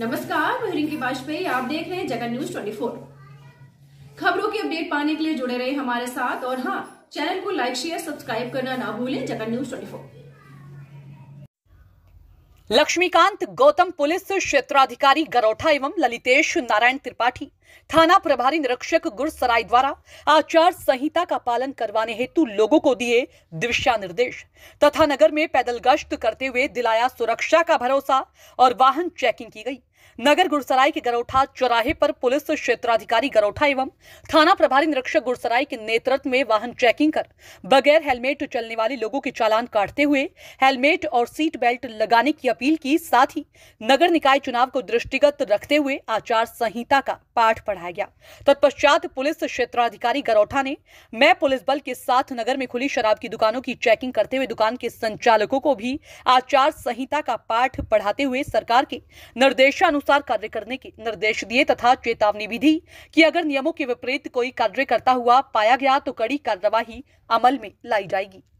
नमस्कार मैं रिंकी वाजपेयी आप देख रहे हैं जगह न्यूज 24 खबरों की अपडेट पाने के लिए जुड़े रहे हमारे साथ और हाँ चैनल को लाइक शेयर सब्सक्राइब करना ना भूलें जगह न्यूज 24 लक्ष्मीकांत गौतम पुलिस क्षेत्राधिकारी गरौठा एवं ललितेश नारायण त्रिपाठी थाना प्रभारी निरीक्षक गुड़सराय द्वारा आचार संहिता का पालन करवाने हेतु लोगों को दिए दिशा निर्देश तथा नगर में पैदल गश्त करते हुए दिलाया सुरक्षा का भरोसा और वाहन चेकिंग की गई नगर गुड़सराय के गरौठा चौराहे पर पुलिस क्षेत्राधिकारी गरौठा एवं थाना प्रभारी निरीक्षक गुड़सराय के नेतृत्व में वाहन चेकिंग कर बगैर हेलमेट चलने वाले लोगों के चालान काटते हुए हेलमेट और सीट बेल्ट लगाने की अपील की साथ ही नगर निकाय चुनाव को दृष्टिगत रखते हुए आचार संहिता का पाठ पढ़ाया गया तत्पश्चात पुलिस क्षेत्राधिकारी गरौठा ने मैं पुलिस बल के साथ नगर में खुली शराब की दुकानों की चेकिंग करते हुए दुकान के संचालकों को भी आचार संहिता का पाठ पढ़ाते हुए सरकार के निर्देशा अनुसार कार्य करने के निर्देश दिए तथा चेतावनी भी दी कि अगर नियमों के विपरीत कोई कार्य करता हुआ पाया गया तो कड़ी कार्यवाही अमल में लाई जाएगी